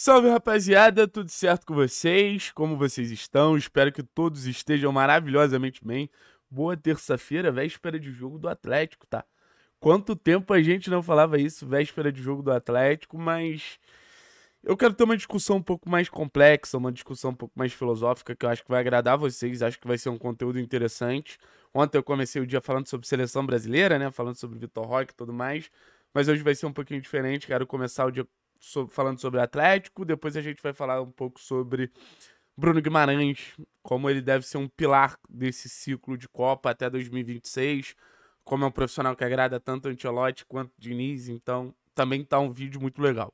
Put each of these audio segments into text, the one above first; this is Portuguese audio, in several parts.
Salve rapaziada, tudo certo com vocês? Como vocês estão? Espero que todos estejam maravilhosamente bem. Boa terça-feira, véspera de jogo do Atlético, tá? Quanto tempo a gente não falava isso, véspera de jogo do Atlético, mas eu quero ter uma discussão um pouco mais complexa, uma discussão um pouco mais filosófica que eu acho que vai agradar vocês, acho que vai ser um conteúdo interessante. Ontem eu comecei o dia falando sobre seleção brasileira, né? Falando sobre Vitor Roque e tudo mais. Mas hoje vai ser um pouquinho diferente. Quero começar o dia so, falando sobre Atlético, depois a gente vai falar um pouco sobre Bruno Guimarães, como ele deve ser um pilar desse ciclo de Copa até 2026, como é um profissional que agrada tanto Lotti quanto Diniz, então também tá um vídeo muito legal.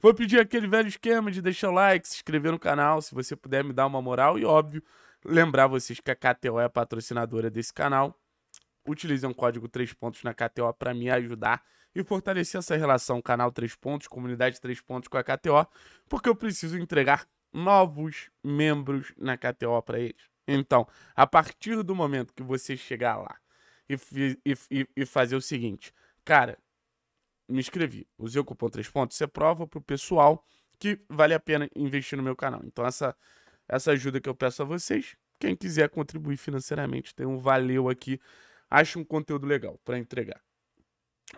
Vou pedir aquele velho esquema de deixar o like, se inscrever no canal, se você puder me dar uma moral e óbvio, lembrar vocês que a KTO é a patrocinadora desse canal. Utilizem um código 3 pontos na KTO para me ajudar e fortalecer essa relação canal 3 pontos, comunidade 3 pontos com a KTO, porque eu preciso entregar novos membros na KTO para eles. Então, a partir do momento que você chegar lá e, e, e, e fazer o seguinte, cara, me inscrevi, usei o cupom 3 pontos, você prova o pessoal que vale a pena investir no meu canal. Então, essa, essa ajuda que eu peço a vocês, quem quiser contribuir financeiramente, tem um valeu aqui. Acha um conteúdo legal para entregar.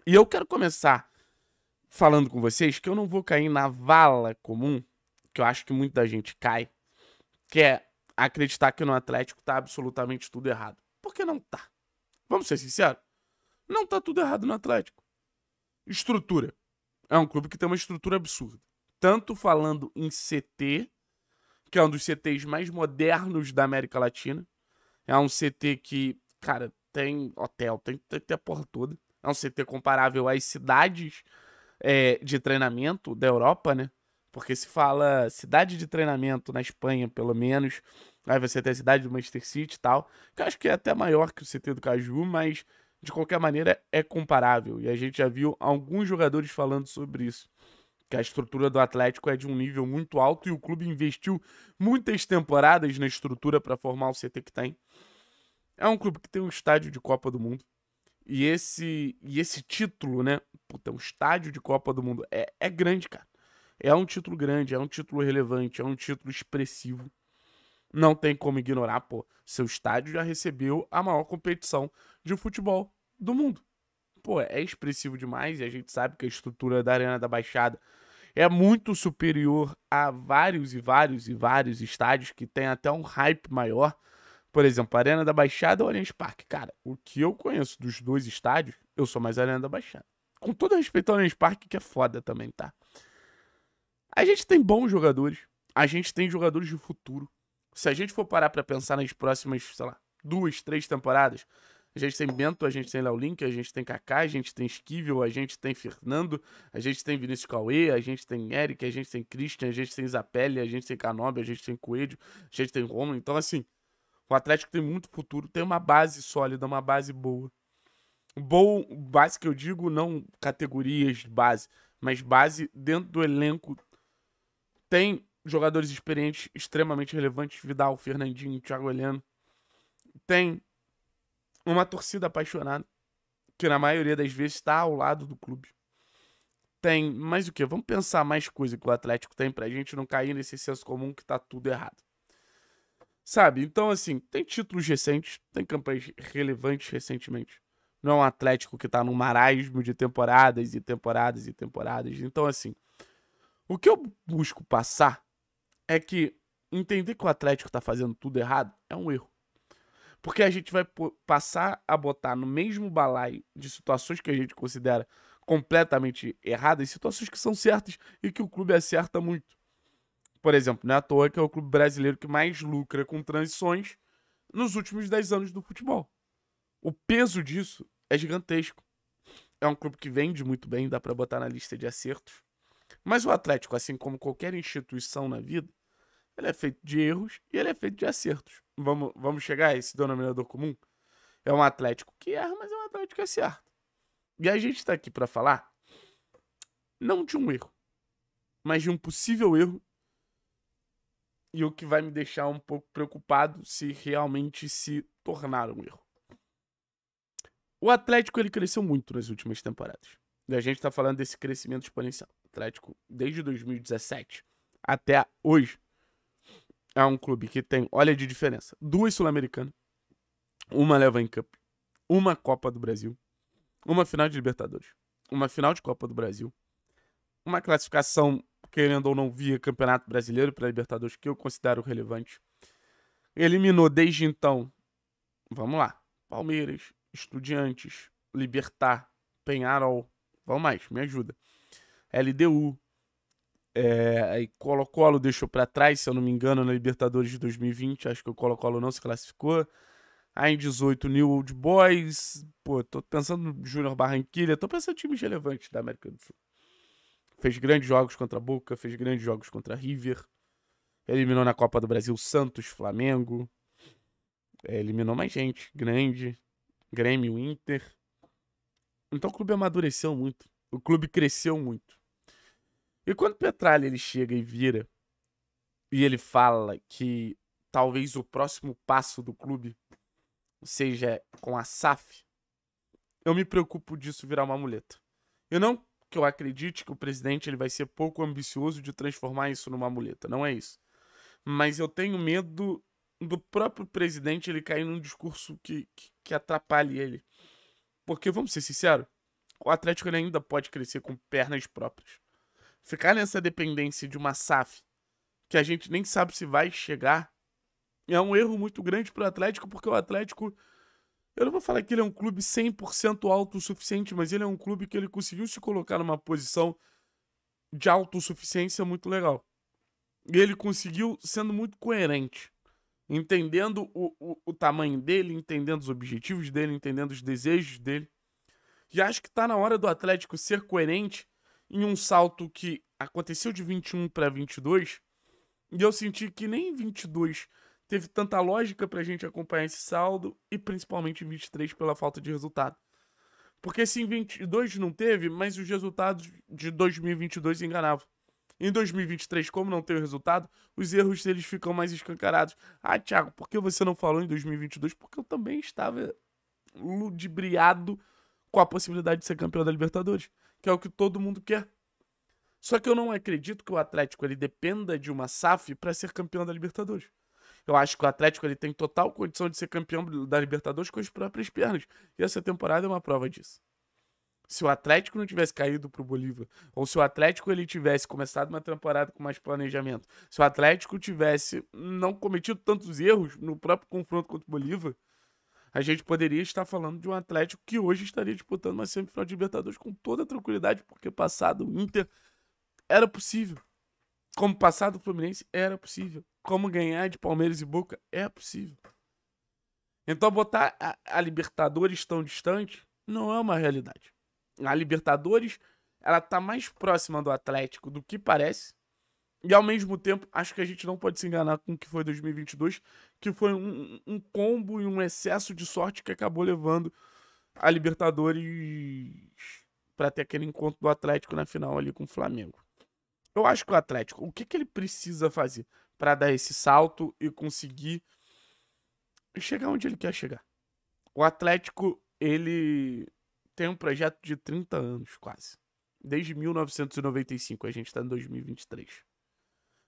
E eu quero começar falando com vocês que eu não vou cair na vala comum, que eu acho que muita gente cai, que é acreditar que no Atlético tá absolutamente tudo errado. Porque não tá. Vamos ser sinceros. Não tá tudo errado no Atlético. Estrutura. É um clube que tem uma estrutura absurda. Tanto falando em CT, que é um dos CTs mais modernos da América Latina. É um CT que, cara, tem hotel, tem, tem, tem a porra toda. É um CT comparável às cidades é, de treinamento da Europa, né? Porque se fala cidade de treinamento na Espanha, pelo menos. Aí você tem a cidade do Manchester City e tal. Que eu acho que é até maior que o CT do Caju, mas de qualquer maneira é comparável. E a gente já viu alguns jogadores falando sobre isso. Que a estrutura do Atlético é de um nível muito alto e o clube investiu muitas temporadas na estrutura para formar o CT que tem. É um clube que tem um estádio de Copa do Mundo. E esse, e esse título, né? Puta, um estádio de Copa do Mundo é, é grande, cara. É um título grande, é um título relevante, é um título expressivo. Não tem como ignorar, pô. Seu estádio já recebeu a maior competição de futebol do mundo. Pô, é expressivo demais e a gente sabe que a estrutura da Arena da Baixada é muito superior a vários e vários e vários estádios que tem até um hype maior. Por exemplo, a Arena da Baixada ou Orange Parque. Cara, o que eu conheço dos dois estádios, eu sou mais Arena da Baixada. Com todo respeito ao Orange Parque, que é foda também, tá? A gente tem bons jogadores. A gente tem jogadores de futuro. Se a gente for parar para pensar nas próximas, sei lá, duas, três temporadas, a gente tem Bento, a gente tem Léo Link, a gente tem Kaká, a gente tem Esquivel, a gente tem Fernando, a gente tem Vinícius Cauê, a gente tem Eric, a gente tem Christian, a gente tem Zapelli, a gente tem Canobi, a gente tem Coelho, a gente tem Romulo. Então, assim, o Atlético tem muito futuro, tem uma base sólida, uma base boa. Boa base que eu digo, não categorias de base, mas base dentro do elenco. Tem jogadores experientes extremamente relevantes, Vidal, Fernandinho, Thiago Heleno. Tem uma torcida apaixonada, que na maioria das vezes está ao lado do clube. Tem mais o que? Vamos pensar mais coisa que o Atlético tem pra gente não cair nesse senso comum que tá tudo errado. Sabe? Então, assim, tem títulos recentes, tem campanhas relevantes recentemente. Não é um Atlético que tá num marasmo de temporadas e temporadas e temporadas. Então, assim, o que eu busco passar é que entender que o Atlético tá fazendo tudo errado é um erro. Porque a gente vai passar a botar no mesmo balaio de situações que a gente considera completamente erradas, situações que são certas e que o clube acerta muito. Por exemplo, não é à toa que é o clube brasileiro que mais lucra com transições nos últimos 10 anos do futebol. O peso disso é gigantesco. É um clube que vende muito bem, dá para botar na lista de acertos. Mas o Atlético, assim como qualquer instituição na vida, ele é feito de erros e ele é feito de acertos. Vamos, vamos chegar a esse denominador comum? É um Atlético que erra, mas é um Atlético que acerta. E a gente está aqui para falar não de um erro, mas de um possível erro e o que vai me deixar um pouco preocupado se realmente se tornar um erro. O Atlético ele cresceu muito nas últimas temporadas. E a gente está falando desse crescimento exponencial. O Atlético, desde 2017 até hoje, é um clube que tem, olha de diferença, duas Sul-Americanas, uma Levan Cup, uma Copa do Brasil, uma final de Libertadores, uma final de Copa do Brasil, uma classificação querendo ou não, via Campeonato Brasileiro para Libertadores, que eu considero relevante. Eliminou desde então, vamos lá, Palmeiras, Estudiantes, Libertar, Penharol, vamos mais, me ajuda. LDU, é, Colo-Colo deixou para trás, se eu não me engano, na Libertadores de 2020, acho que o Colo-Colo não se classificou. Aí em 18, New Old Boys, pô, tô pensando no Júnior Barranquilha, tô pensando em times relevantes da América do Sul. Fez grandes jogos contra a Boca, fez grandes jogos contra a River. Eliminou na Copa do Brasil Santos, Flamengo. É, eliminou mais gente. Grande. Grêmio, Inter. Então o clube amadureceu muito. O clube cresceu muito. E quando o Petralha ele chega e vira e ele fala que talvez o próximo passo do clube seja com a SAF, eu me preocupo disso virar uma muleta. Eu não que eu acredite que o presidente ele vai ser pouco ambicioso de transformar isso numa muleta, não é isso. Mas eu tenho medo do próprio presidente ele cair num discurso que, que, que atrapalhe ele. Porque, vamos ser sinceros, o Atlético ainda pode crescer com pernas próprias. Ficar nessa dependência de uma SAF, que a gente nem sabe se vai chegar, é um erro muito grande para o Atlético, porque o Atlético eu não vou falar que ele é um clube 100% autossuficiente, mas ele é um clube que ele conseguiu se colocar numa posição de autossuficiência muito legal. E ele conseguiu sendo muito coerente, entendendo o, o, o tamanho dele, entendendo os objetivos dele, entendendo os desejos dele. E acho que está na hora do Atlético ser coerente em um salto que aconteceu de 21 para 22. E eu senti que nem em 22 teve tanta lógica para a gente acompanhar esse saldo e principalmente 23 pela falta de resultado. Porque sim, 22 não teve, mas os resultados de 2022 enganavam. Em 2023, como não tem o resultado, os erros eles ficam mais escancarados. Ah, Thiago, por que você não falou em 2022? Porque eu também estava ludibriado com a possibilidade de ser campeão da Libertadores, que é o que todo mundo quer. Só que eu não acredito que o Atlético ele dependa de uma SAF para ser campeão da Libertadores. Eu acho que o Atlético ele tem total condição de ser campeão da Libertadores com as próprias pernas. E essa temporada é uma prova disso. Se o Atlético não tivesse caído para o Bolívar, ou se o Atlético ele tivesse começado uma temporada com mais planejamento, se o Atlético tivesse não cometido tantos erros no próprio confronto contra o Bolívar, a gente poderia estar falando de um Atlético que hoje estaria disputando uma semifinal de Libertadores com toda tranquilidade, porque passado o Inter era possível. Como passar do Fluminense era possível. Como ganhar de Palmeiras e Boca é possível. Então botar a, a Libertadores tão distante não é uma realidade. A Libertadores, ela tá mais próxima do Atlético do que parece. E ao mesmo tempo, acho que a gente não pode se enganar com o que foi 2022, que foi um, um combo e um excesso de sorte que acabou levando a Libertadores para ter aquele encontro do Atlético na final ali com o Flamengo. Eu acho que o Atlético, o que, que ele precisa fazer para dar esse salto e conseguir chegar onde ele quer chegar? O Atlético, ele tem um projeto de 30 anos, quase. Desde 1995, a gente está em 2023.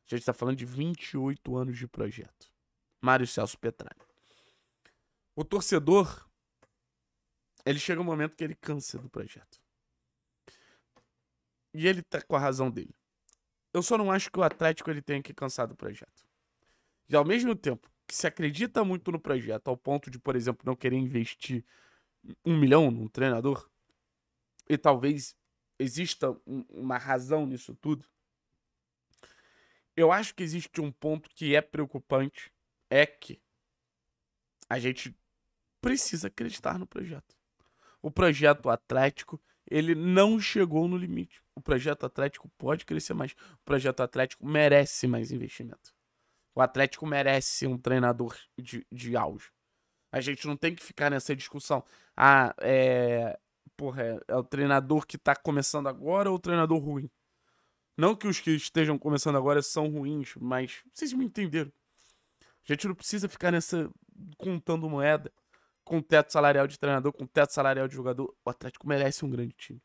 A gente está falando de 28 anos de projeto. Mário Celso Petralha. O torcedor, ele chega um momento que ele cansa do projeto. E ele tá com a razão dele. Eu só não acho que o Atlético ele tenha que cansar do projeto. E ao mesmo tempo que se acredita muito no projeto, ao ponto de, por exemplo, não querer investir um milhão num treinador, e talvez exista uma razão nisso tudo, eu acho que existe um ponto que é preocupante, é que a gente precisa acreditar no projeto. O projeto Atlético, ele não chegou no limite o projeto Atlético pode crescer mais. O projeto Atlético merece mais investimento. O Atlético merece um treinador de, de auge. A gente não tem que ficar nessa discussão. Ah, é. Porra, é, é o treinador que tá começando agora ou o treinador ruim? Não que os que estejam começando agora são ruins, mas vocês me entenderam. A gente não precisa ficar nessa. contando moeda com teto salarial de treinador, com teto salarial de jogador. O Atlético merece um grande time.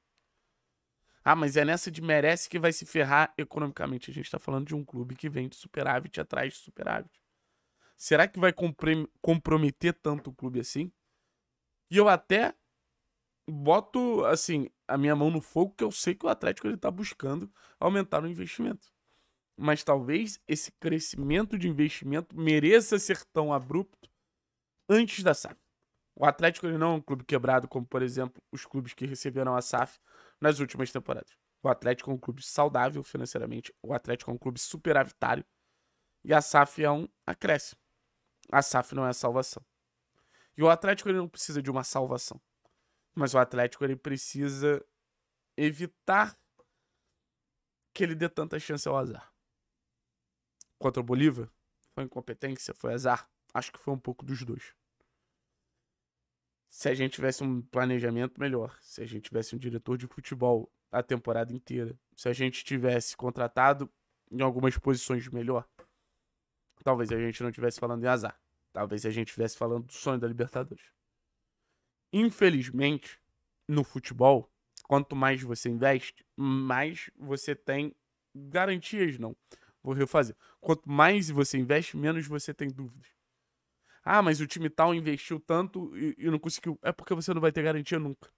Ah, mas é nessa de merece que vai se ferrar economicamente. A gente está falando de um clube que vem de superávit atrás de superávit. Será que vai comprometer tanto o clube assim? E eu até boto, assim, a minha mão no fogo que eu sei que o Atlético ele tá buscando aumentar o investimento. Mas talvez esse crescimento de investimento mereça ser tão abrupto antes da SAF. O Atlético ele não é um clube quebrado como, por exemplo, os clubes que receberam a SAF nas últimas temporadas. O Atlético é um clube saudável financeiramente, o Atlético é um clube superavitário e a SAF é um acréscimo. A SAF não é a salvação. E o Atlético ele não precisa de uma salvação, mas o Atlético ele precisa evitar que ele dê tanta chance ao azar. Contra o Bolívar, foi incompetência, foi azar. Acho que foi um pouco dos dois se a gente tivesse um planejamento melhor, se a gente tivesse um diretor de futebol a temporada inteira, se a gente tivesse contratado em algumas posições melhor, talvez a gente não estivesse falando em azar. Talvez a gente estivesse falando do sonho da Libertadores. Infelizmente, no futebol, quanto mais você investe, mais você tem garantias, não. Vou refazer. Quanto mais você investe, menos você tem dúvidas. Ah, mas o time tal investiu tanto e, e não conseguiu. É porque você não vai ter garantia nunca.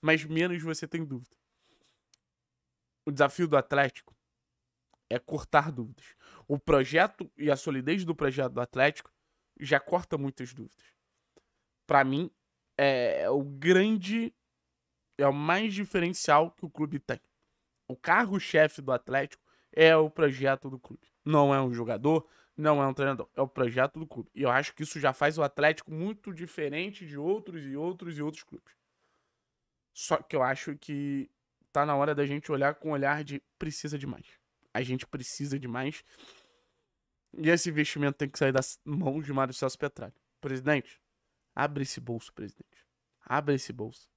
Mas menos você tem dúvida. O desafio do Atlético é cortar dúvidas. O projeto e a solidez do projeto do Atlético já corta muitas dúvidas. Para mim, é, é o grande. É o mais diferencial que o clube tem. O carro-chefe do Atlético é o projeto do clube. Não é um jogador, não é um treinador, é o projeto do clube. E eu acho que isso já faz o Atlético muito diferente de outros e outros e outros clubes. Só que eu acho que tá na hora da gente olhar com o olhar de precisa de mais. A gente precisa de mais. E esse investimento tem que sair das mãos de Mário Celso Petralho, Presidente, abre esse bolso, presidente. Abre esse bolso.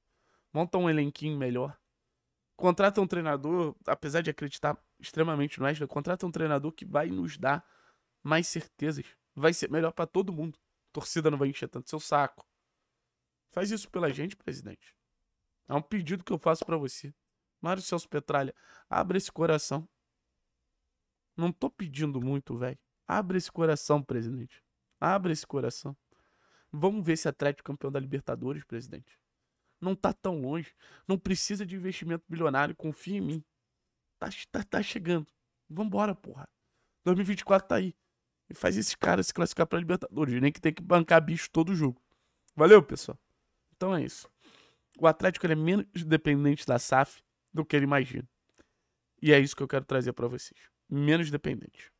Monta um elenquinho melhor. Contrata um treinador, apesar de acreditar extremamente no Ashley, contrata um treinador que vai nos dar mais certezas, vai ser melhor para todo mundo. A torcida não vai encher tanto seu saco. Faz isso pela gente, presidente. É um pedido que eu faço para você. Mário Celso Petralha, abre esse coração. Não tô pedindo muito, velho. Abre esse coração, presidente. Abre esse coração. Vamos ver se Atlético é campeão da Libertadores, presidente. Não tá tão longe. Não precisa de investimento bilionário. Confia em mim. Tá, tá, tá chegando. Vambora, porra. 2024 tá aí e faz esse cara se classificar para Libertadores, nem que tem que bancar bicho todo jogo. Valeu, pessoal. Então é isso. O Atlético é menos dependente da SAF do que ele imagina. E é isso que eu quero trazer para vocês. Menos dependente.